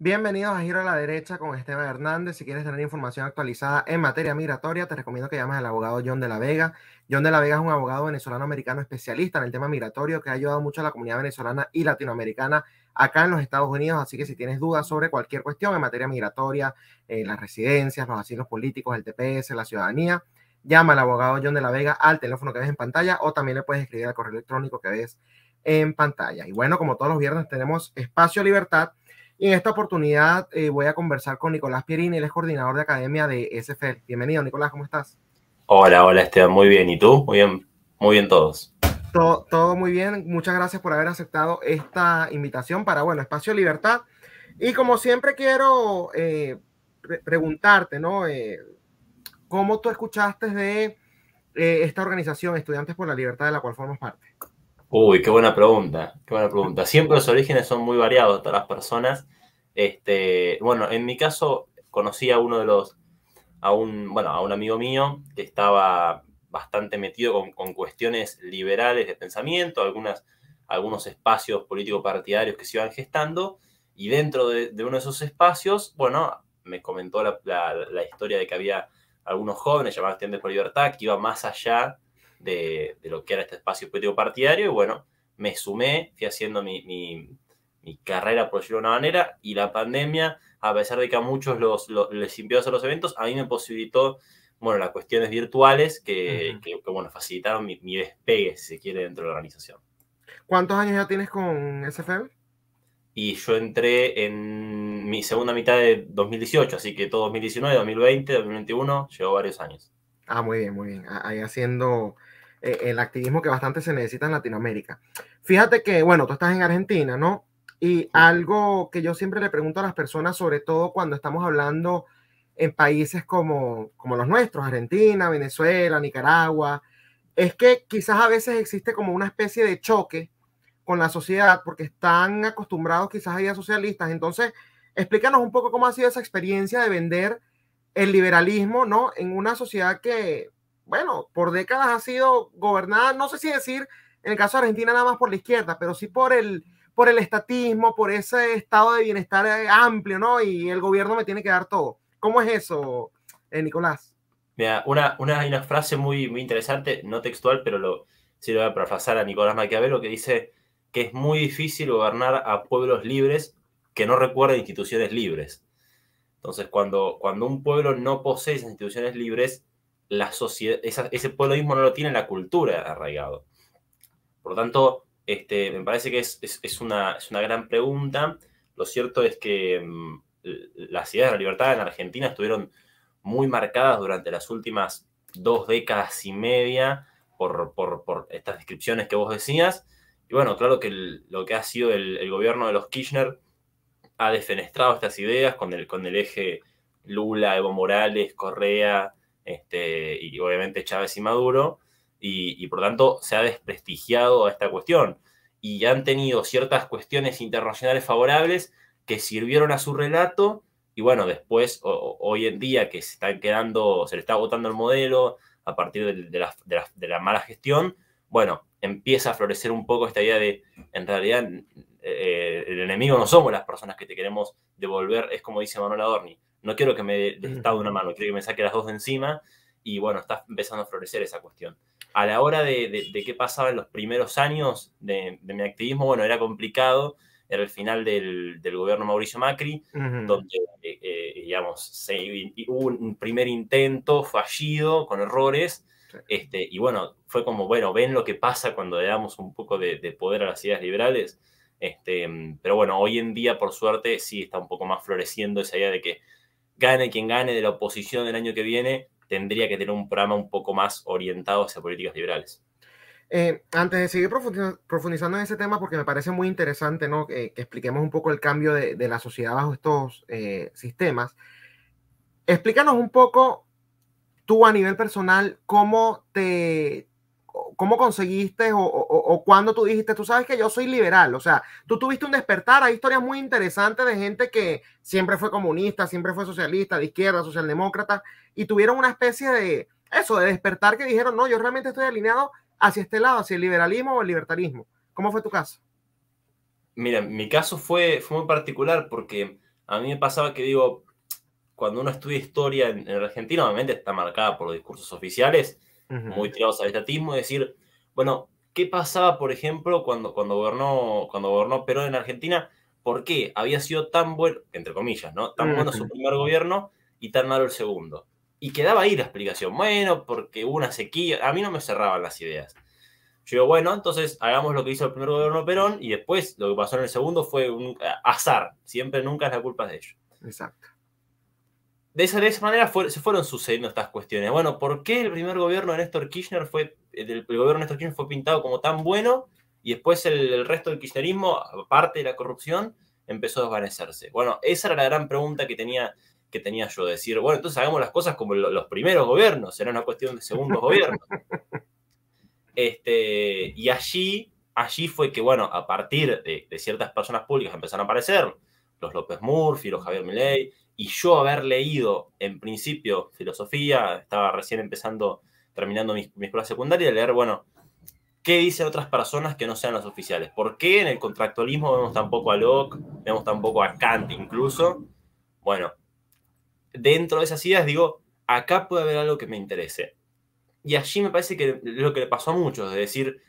Bienvenidos a Giro a la Derecha con Esteban Hernández. Si quieres tener información actualizada en materia migratoria, te recomiendo que llames al abogado John de la Vega John de la Vega es un abogado venezolano-americano especialista en el tema migratorio que ha ayudado mucho a la comunidad venezolana y latinoamericana acá en los Estados Unidos. Así que si tienes dudas sobre cualquier cuestión en materia migratoria, eh, las residencias, los asilos políticos, el TPS, la ciudadanía, llama al abogado John de la Vega al teléfono que ves en pantalla o también le puedes escribir al correo electrónico que ves en pantalla. Y bueno, como todos los viernes tenemos Espacio Libertad. Y en esta oportunidad eh, voy a conversar con Nicolás Pierini, él es coordinador de Academia de SFL. E Bienvenido, Nicolás, ¿cómo estás? Hola, hola Esteban, muy bien. ¿Y tú? Muy bien, muy bien todos. Todo, muy bien, muchas gracias por haber aceptado esta invitación para, bueno, Espacio Libertad. Y como siempre quiero eh, preguntarte, ¿no? Eh, ¿Cómo tú escuchaste de eh, esta organización Estudiantes por la Libertad de la cual formas parte? Uy, qué buena pregunta, qué buena pregunta. Siempre los orígenes son muy variados todas las personas. Este, bueno, en mi caso conocí a uno de los a un, bueno, a un amigo mío que estaba bastante metido con, cuestiones liberales de pensamiento, algunas, algunos espacios político-partidarios que se iban gestando, y dentro de, uno de esos espacios, bueno, me comentó la, historia de que había algunos jóvenes llamados Tiendes por Libertad que iba más allá de, de, lo que era este espacio político partidario, y bueno, me sumé, fui haciendo mi, mi carrera, por decirlo de una manera, y la pandemia a pesar de que a muchos los, les impidió hacer los eventos, a mí me posibilitó, bueno, las cuestiones virtuales que, bueno, facilitaron mi, despegue, si se quiere, dentro de la organización. ¿Cuántos años ya tienes con SFM? Y yo entré en mi segunda mitad de 2018, así que todo 2019, 2020, 2021, llevo varios años. Ah, muy bien, muy bien. Ahí haciendo eh, el activismo que bastante se necesita en Latinoamérica. Fíjate que, bueno, tú estás en Argentina, ¿no? Y algo que yo siempre le pregunto a las personas, sobre todo cuando estamos hablando en países como, como los nuestros, Argentina, Venezuela, Nicaragua, es que quizás a veces existe como una especie de choque con la sociedad porque están acostumbrados quizás a ideas socialistas. Entonces, explícanos un poco cómo ha sido esa experiencia de vender el liberalismo, ¿no? En una sociedad que, bueno, por décadas ha sido gobernada, no sé si decir, en el caso de Argentina nada más por la izquierda, pero sí por el por el estatismo, por ese estado de bienestar eh, amplio, ¿no? Y el gobierno me tiene que dar todo. ¿Cómo es eso, eh, Nicolás? Mira, una, una, frase muy, muy interesante, no textual, pero lo, para lo a a Nicolás Maquiavelo, que dice que es muy difícil gobernar a pueblos libres que no recuerden instituciones libres. Entonces, cuando, cuando un pueblo no posee esas instituciones libres, ese pueblo no lo tiene la cultura arraigado. Por lo tanto, este, me parece que es, una, gran pregunta. Lo cierto es que mm, las ideas de la libertad en Argentina estuvieron muy marcadas durante las últimas dos décadas y media por, estas descripciones que vos decías. Y bueno, claro que lo que ha sido el, gobierno de los Kirchner ha desfenestrado estas ideas con el, con el eje Lula, Evo Morales, Correa este, y obviamente Chávez y Maduro y, por tanto se ha desprestigiado a esta cuestión y han tenido ciertas cuestiones internacionales favorables que sirvieron a su relato y bueno, después hoy en día que se están quedando, se le está agotando el modelo a partir de, la, mala gestión, bueno, empieza a florecer un poco esta idea de en realidad eh, el enemigo no somos las personas que te queremos devolver, es como dice Manuel Adorni, no quiero que me de una mano, quiero que me saque las dos de encima y bueno, está empezando a florecer esa cuestión a la hora de, qué pasaba en los primeros años de, mi activismo, bueno, era complicado, era el final del, gobierno Mauricio Macri, donde, eh, eh, digamos, hubo un primer intento fallido, con errores, este, y bueno, fue como, bueno, ven lo que pasa cuando le damos un poco de, poder a las ideas liberales, este, pero bueno, hoy en día, por suerte, sí está un poco más floreciendo esa idea de que gane quien gane de la oposición del año que viene, tendría que tener un programa un poco más orientado hacia políticas liberales. Eh, antes de seguir profundizando en ese tema, porque me parece muy interesante que expliquemos un poco el cambio de, la sociedad bajo estos eh, sistemas, explícanos un poco tú a nivel personal cómo te, ¿cómo conseguiste o, o, cuándo tú dijiste, tú sabes que yo soy liberal? O sea, tú tuviste un despertar, hay historias muy interesantes de gente que siempre fue comunista, siempre fue socialista, de izquierda, socialdemócrata, y tuvieron una especie de eso, de despertar que dijeron, no, yo realmente estoy alineado hacia este lado, hacia el liberalismo o el libertarismo. ¿Cómo fue tu caso? Mira, mi caso fue, fue muy particular porque a mí me pasaba que digo, cuando uno estudia historia en, en Argentina, obviamente está marcada por los discursos oficiales, muy tirados al estatismo, y decir, bueno, ¿qué pasaba, por ejemplo, cuando, cuando, gobernó, cuando gobernó Perón en Argentina? ¿Por qué había sido tan bueno, entre comillas, ¿no? Tan bueno su primer gobierno y tan malo el segundo. Y quedaba ahí la explicación. Bueno, porque hubo una sequía. A mí no me cerraban las ideas. Yo digo, bueno, entonces hagamos lo que hizo el primer gobierno Perón y después lo que pasó en el segundo fue un eh, azar. Siempre, nunca es la culpa de ellos. Exacto de esa, manera se fueron sucediendo estas cuestiones. Bueno, ¿por qué el primer gobierno de Néstor Kirchner fue, eh, el, gobierno de Néstor Kirchner fue pintado como tan bueno y después el, resto del kirchnerismo, aparte de la corrupción, empezó a desvanecerse? Bueno, esa era la gran pregunta que tenía, que tenía yo, decir, bueno, entonces hagamos las cosas como los primeros gobiernos, era una cuestión de segundos gobiernos. Este, y allí, allí fue que, bueno, a partir de, ciertas personas públicas empezaron a aparecer los López Murphy, los Javier Milei, y yo haber leído en principio filosofía, estaba recién empezando, terminando mi, escuela secundaria, leer, bueno, ¿qué dicen otras personas que no sean las oficiales? ¿Por qué en el contractualismo vemos tampoco a Locke, vemos tampoco a Kant incluso? Bueno, dentro de esas ideas digo, acá puede haber algo que me interese. Y allí me parece que es lo que le pasó a muchos, es decir,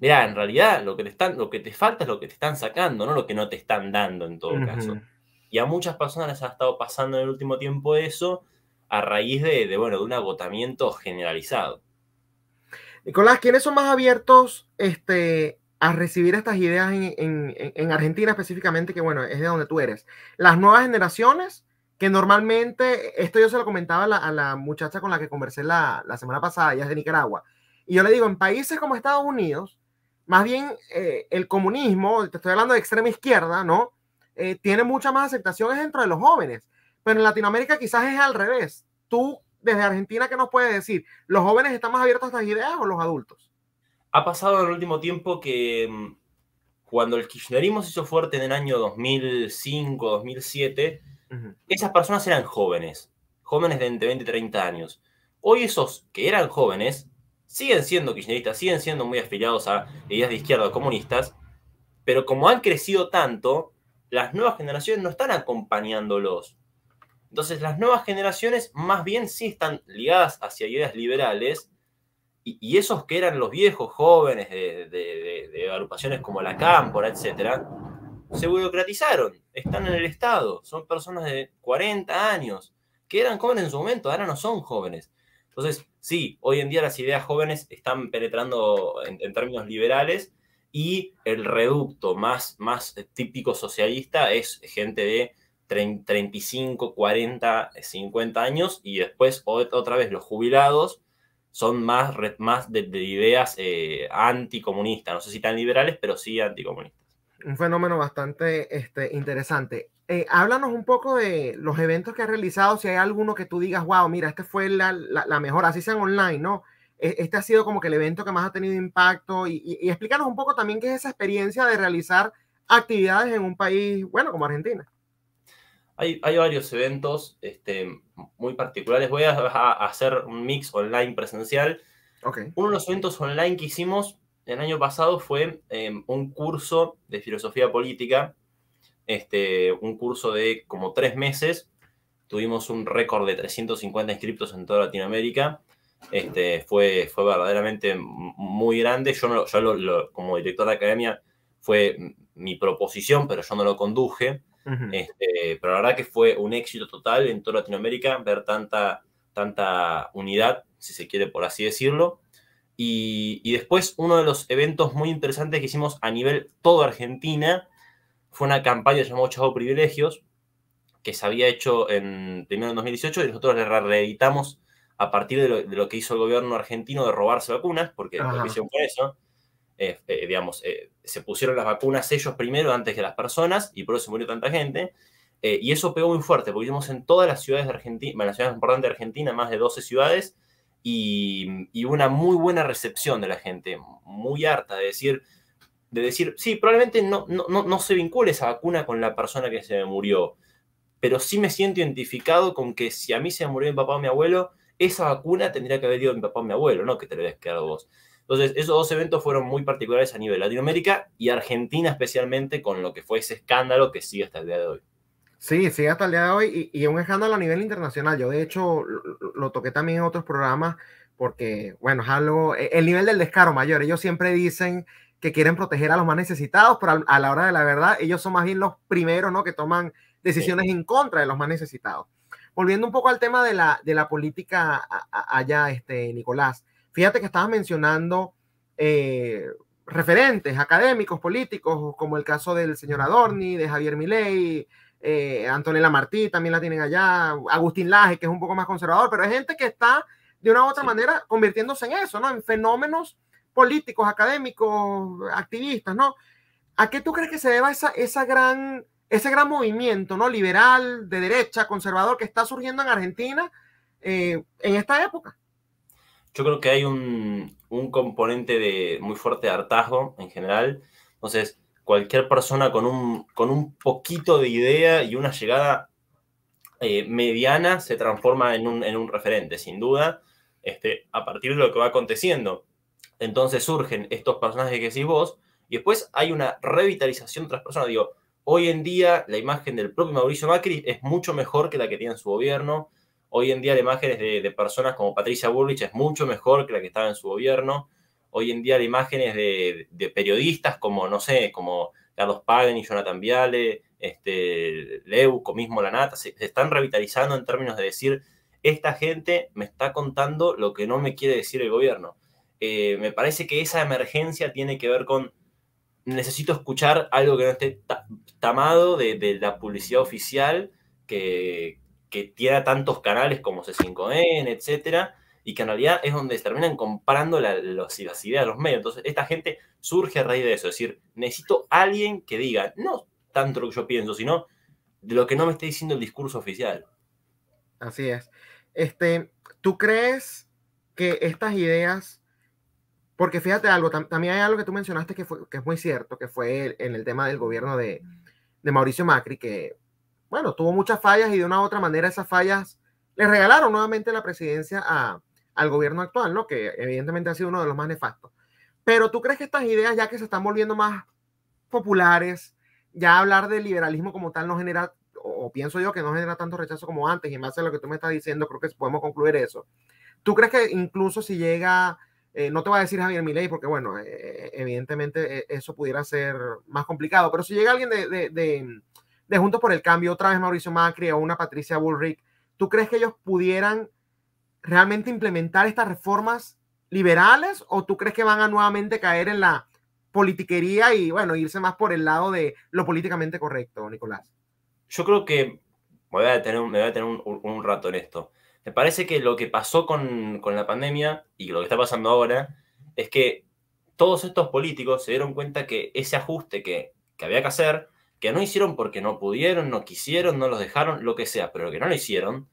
mira, en realidad lo que, te están, lo que te falta es lo que te están sacando, no lo que no te están dando en todo caso. Y a muchas personas les ha estado pasando en el último tiempo eso a raíz de, bueno, de un agotamiento generalizado. Nicolás, ¿quiénes son más abiertos este, a recibir estas ideas en, en, Argentina específicamente, que bueno, es de donde tú eres. Las nuevas generaciones, que normalmente, esto yo se lo comentaba a la, muchacha con la que conversé la, la, semana pasada, ella es de Nicaragua, y yo le digo, en países como Estados Unidos, más bien eh, el comunismo, te estoy hablando de extrema izquierda, ¿no? Eh, tiene mucha más aceptación es dentro de los jóvenes, pero en Latinoamérica quizás es al revés. Tú, desde Argentina, ¿qué nos puedes decir? ¿Los jóvenes están más abiertos a estas ideas o los adultos? Ha pasado en el último tiempo que mm, cuando el kirchnerismo se hizo fuerte en el año 2005, 2007, esas personas eran jóvenes, jóvenes de entre 20 y 30 años. Hoy esos que eran jóvenes siguen siendo kirchneristas, siguen siendo muy afiliados a ideas de izquierda comunistas, pero como han crecido tanto, las nuevas generaciones no están acompañándolos. Entonces las nuevas generaciones más bien sí están ligadas hacia ideas liberales y, esos que eran los viejos jóvenes de, de, de, agrupaciones como la Cámpora, etc., se burocratizaron, están en el Estado, son personas de 40 años, que eran jóvenes en su momento, ahora no son jóvenes. Entonces, sí, hoy en día las ideas jóvenes están penetrando en términos liberales, y el reducto más, más eh, típico socialista es gente de 35, 40, 50 años y después otra vez los jubilados son más, más de, ideas eh, anticomunistas, no sé si tan liberales, pero sí anticomunistas. Un fenómeno bastante este, interesante. Eh, háblanos un poco de los eventos que has realizado, si hay alguno que tú digas, wow, mira, este fue la, la, la mejor, así sean online, ¿no? E-, este ha sido como que el evento que más ha tenido impacto y, y, explícanos un poco también qué es esa experiencia de realizar actividades en un país, bueno, como Argentina. Hay, varios eventos este, muy particulares. Voy a, hacer un mix online presencial. Uno de los eventos online que hicimos el año pasado fue em, un curso de filosofía política, este, un curso de como tres meses. Tuvimos un récord de 350 inscriptos en toda Latinoamérica. Este, fue, fue verdaderamente muy grande. Yo, como director de academia fue mi proposición, pero yo no lo conduje. Este, pero la verdad que fue un éxito total en toda Latinoamérica ver tanta, tanta unidad, si se quiere por así decirlo. Y, después uno de los eventos muy interesantes que hicimos a nivel toda Argentina fue una campaña llamada Chavo Privilegios, que se había hecho en, primero en 2018 y nosotros le reeditamos a partir de lo, que hizo el gobierno argentino de robarse vacunas, porque lo que ah. hicieron fue eso, eh, eh, digamos, eh, se pusieron las vacunas ellos primero antes que las personas y por eso se murió tanta gente. y eso pegó muy fuerte, porque vimos en todas las ciudades de Argentina, en las ciudades importantes de Argentina, más de 12 ciudades, y, y, una muy buena recepción de la gente, muy harta de decir, de decir sí, probablemente no, no, no, no se vincule esa vacuna con la persona que se murió, pero sí me siento identificado con que si a mí se murió mi papá o mi abuelo, esa vacuna tendría que haber ido mi papá o mi abuelo, no que te lo habías quedado vos. Entonces, esos dos eventos fueron muy particulares a nivel Latinoamérica y Argentina especialmente con lo que fue ese escándalo que sigue hasta el día de hoy. Sí, sigue hasta el día de hoy y, es un escándalo a nivel internacional. Yo de hecho lo, toqué también en otros programas porque, bueno, es algo, e, el nivel del descaro mayor. Ellos siempre dicen que quieren proteger a los más necesitados, pero a, la hora de la verdad ellos son más bien los primeros, ¿no? Que toman decisiones en contra de los más necesitados volviendo un poco al tema de la, de la política allá, este, Nicolás, fíjate que estabas mencionando eh, referentes académicos, políticos, como el caso del señor Adorni, de Javier Milei, eh, Antonella Martí también la tienen allá, Agustín Laje, que es un poco más conservador, pero hay gente que está de una u otra manera convirtiéndose en eso, ¿no? En fenómenos políticos, académicos, activistas, ¿no? ¿A qué tú crees que se deba esa, esa gran ese gran movimiento no liberal, de derecha, conservador que está surgiendo en Argentina eh, en esta época. Yo creo que hay un, componente de muy fuerte hartazgo en general. Entonces, cualquier persona con un, con un poquito de idea y una llegada eh, mediana se transforma en un, referente, sin duda, este, a partir de lo que va aconteciendo. Entonces surgen estos personajes que decís vos, y después hay una revitalización de otras personas. Digo, Hoy en día la imagen del propio Mauricio Macri es mucho mejor que la que tiene en su gobierno. Hoy en día las imágenes de, personas como Patricia Burlich es mucho mejor que la que estaba en su gobierno. Hoy en día las imágenes de, periodistas como, no sé, como Carlos Pagan y Jonathan Viale, este, Leuco, mismo Lanata. se, están revitalizando en términos de decir, esta gente me está contando lo que no me quiere decir el gobierno. Eh, me parece que esa emergencia tiene que ver con necesito escuchar algo que no esté tamado de, la publicidad oficial que, tiene tantos canales como C5N, etc. y que en realidad es donde se terminan comparando las ideas de los medios. Entonces, esta gente surge a raíz de eso, es decir, necesito alguien que diga, no tanto lo que yo pienso, sino de lo que no me esté diciendo el discurso oficial. Así es. Este, ¿Tú crees que estas ideas porque fíjate algo, también hay algo que tú mencionaste que, fue, que es muy cierto, que fue en el tema del gobierno de, de, Mauricio Macri, que, bueno, tuvo muchas fallas y de una u otra manera esas fallas le regalaron nuevamente la presidencia a, al gobierno actual, ¿no? Que evidentemente ha sido uno de los más nefastos. Pero tú crees que estas ideas, ya que se están volviendo más populares, ya hablar de liberalismo como tal no genera, o, pienso yo que no genera tanto rechazo como antes, y más de lo que tú me estás diciendo, creo que podemos concluir eso. ¿Tú crees que incluso si llega eh, no te voy a decir Javier Milei porque, bueno, eh, eh, evidentemente eso pudiera ser más complicado, pero si llega alguien de, de, Juntos por el Cambio, otra vez Mauricio Macri o una Patricia Bullrich, ¿tú crees que ellos pudieran realmente implementar estas reformas liberales o tú crees que van a nuevamente caer en la politiquería y, bueno, irse más por el lado de lo políticamente correcto, Nicolás? Yo creo que me voy a detener, tener un rato en esto. Me parece que lo que pasó con, la pandemia y lo que está pasando ahora es que todos estos políticos se dieron cuenta que ese ajuste que, había que hacer, que no hicieron porque no pudieron, no quisieron, no los dejaron, lo que sea, pero que no lo hicieron,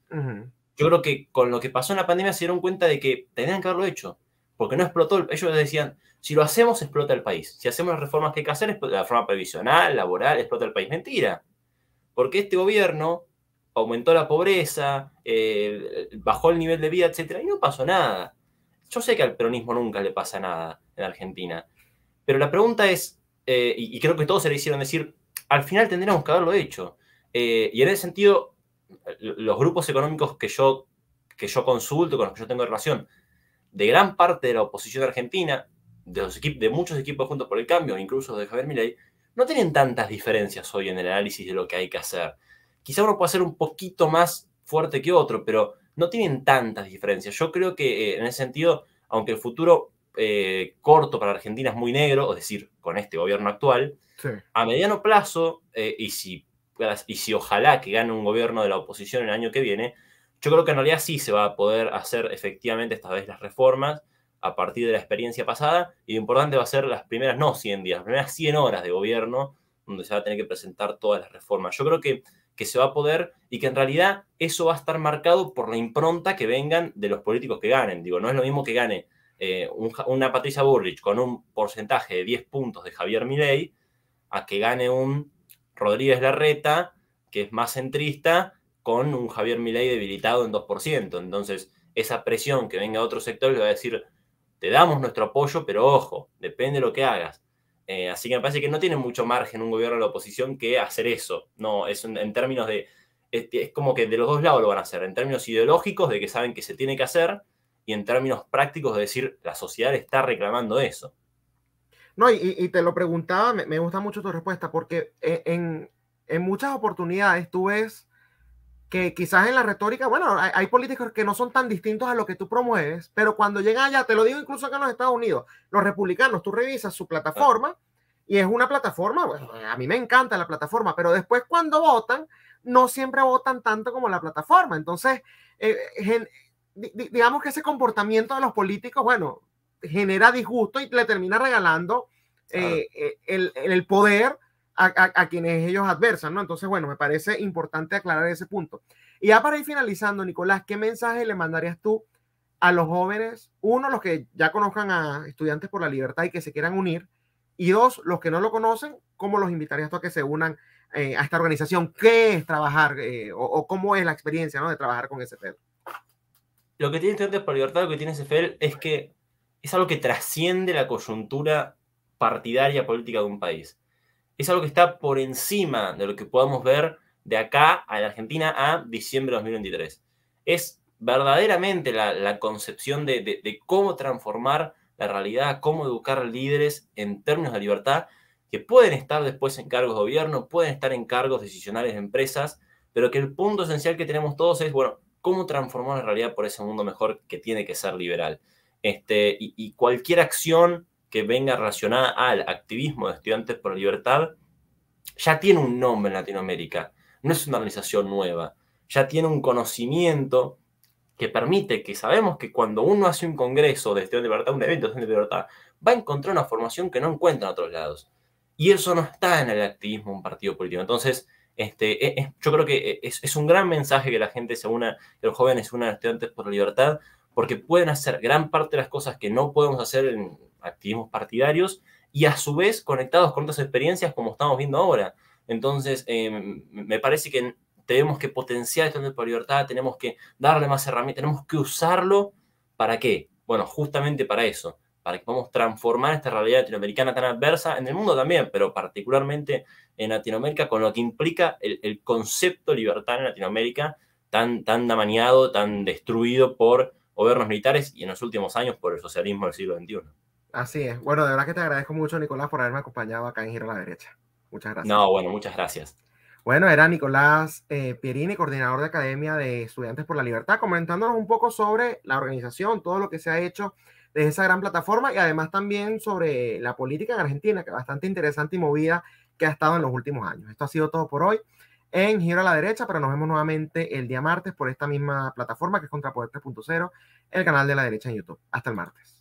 yo creo que con lo que pasó en la pandemia se dieron cuenta de que tenían que haberlo hecho, porque no explotó, ellos decían, si lo hacemos explota el país, si hacemos las reformas que hay que hacer, la reforma previsional, laboral, explota el país, mentira, porque este gobierno aumentó la pobreza, eh, bajó el nivel de vida, etc. y no pasó nada. Yo sé que al peronismo nunca le pasa nada en Argentina, pero la pregunta es, eh, y, creo que todos se le hicieron decir, al final tendríamos que haberlo hecho. Eh, y en ese sentido, los grupos económicos que yo, que yo consulto, con los que yo tengo relación, de gran parte de la oposición argentina, de, de muchos equipos juntos por el cambio, incluso de Javier Milei, no tienen tantas diferencias hoy en el análisis de lo que hay que hacer. Quizá uno pueda ser un poquito más fuerte que otro, pero no tienen tantas diferencias. Yo creo que eh, en ese sentido, aunque el futuro eh, corto para la Argentina es muy negro, es decir, con este gobierno actual, a mediano plazo, eh, y, si, y si ojalá que gane un gobierno de la oposición el año que viene, yo creo que en realidad sí se va a poder hacer efectivamente esta vez las reformas a partir de la experiencia pasada, y lo importante va a ser las primeras, no 100 días, las primeras 100 horas de gobierno, donde se va a tener que presentar todas las reformas. Yo creo que que se va a poder y que en realidad eso va a estar marcado por la impronta que vengan de los políticos que ganen. Digo, no es lo mismo que gane eh, una Patricia Burrich con un porcentaje de 10 puntos de Javier Milei a que gane un Rodríguez Larreta, que es más centrista, con un Javier Milei debilitado en 2%. Entonces, esa presión que venga a otro sector le va a decir, te damos nuestro apoyo, pero ojo, depende de lo que hagas. Eh, así que me parece que no tiene mucho margen un gobierno de la oposición que hacer eso. No, es en términos de. Es, como que de los dos lados lo van a hacer. En términos ideológicos, de que saben que se tiene que hacer, y en términos prácticos, de decir, la sociedad está reclamando eso. No, y, te lo preguntaba, me, gusta mucho tu respuesta, porque e, en, en muchas oportunidades tú ves que quizás en la retórica, bueno, hay, políticos que no son tan distintos a lo que tú promueves, pero cuando llegan allá, te lo digo incluso acá en los Estados Unidos, los republicanos, tú revisas su plataforma y es una plataforma, a mí me encanta la plataforma, pero después cuando votan, no siempre votan tanto como la plataforma. Entonces, eh, digamos que ese comportamiento de los políticos, bueno, genera disgusto y le termina regalando eh, eh, el, el poder a, quienes ellos adversan, ¿no? Entonces, bueno, me parece importante aclarar ese punto. Y ya para ir finalizando, Nicolás, ¿qué mensaje le mandarías tú a los jóvenes? Uno, los que ya conozcan a Estudiantes por la Libertad y que se quieran unir. Y dos, los que no lo conocen, ¿cómo los invitarías tú a que se unan eh, a esta organización? ¿Qué es trabajar eh, o, cómo es la experiencia ¿no? de trabajar con SFL? Lo que tiene Estudiantes por la Libertad, lo que tiene SFL es que es algo que trasciende la coyuntura partidaria política de un país es algo que está por encima de lo que podamos ver de acá a la Argentina a diciembre de 2023. Es verdaderamente la, concepción de, cómo transformar la realidad, cómo educar líderes en términos de libertad, que pueden estar después en cargos de gobierno, pueden estar en cargos decisionales de empresas, pero que el punto esencial que tenemos todos es, bueno, cómo transformar la realidad por ese mundo mejor que tiene que ser liberal. Este, y cualquier acción que venga relacionada al activismo de estudiantes por la libertad, ya tiene un nombre en Latinoamérica, no es una organización nueva, ya tiene un conocimiento que permite que sabemos que cuando uno hace un congreso de estudiantes la libertad, un evento de estudiantes de libertad, va a encontrar una formación que no encuentra en otros lados. Y eso no está en el activismo de un partido político. Entonces, este, e, e, yo creo que e, es, un gran mensaje que la gente se una, que los jóvenes se unan a estudiantes por la libertad, porque pueden hacer gran parte de las cosas que no podemos hacer en activismos partidarios y a su vez conectados con otras experiencias como estamos viendo ahora. Entonces, em, me parece que tenemos que potenciar esto de libertad, tenemos que darle más herramientas, tenemos que usarlo para qué? Bueno, justamente para eso, para que podamos transformar esta realidad latinoamericana tan adversa en el mundo también, pero particularmente en Latinoamérica, con lo que implica el, concepto libertad en Latinoamérica, tan, tan tan destruido por gobiernos militares y en los últimos años por el socialismo del siglo XXI. Así es. Bueno, de verdad que te agradezco mucho, Nicolás, por haberme acompañado acá en Giro a la Derecha. Muchas gracias. No, bueno, muchas gracias. Bueno, era Nicolás eh, Pierini, coordinador de Academia de Estudiantes por la Libertad, comentándonos un poco sobre la organización, todo lo que se ha hecho de esa gran plataforma y además también sobre la política en Argentina, que es bastante interesante y movida que ha estado en los últimos años. Esto ha sido todo por hoy en Giro a la Derecha, pero nos vemos nuevamente el día martes por esta misma plataforma que es Contrapoder 3.0, el canal de la derecha en YouTube. Hasta el martes.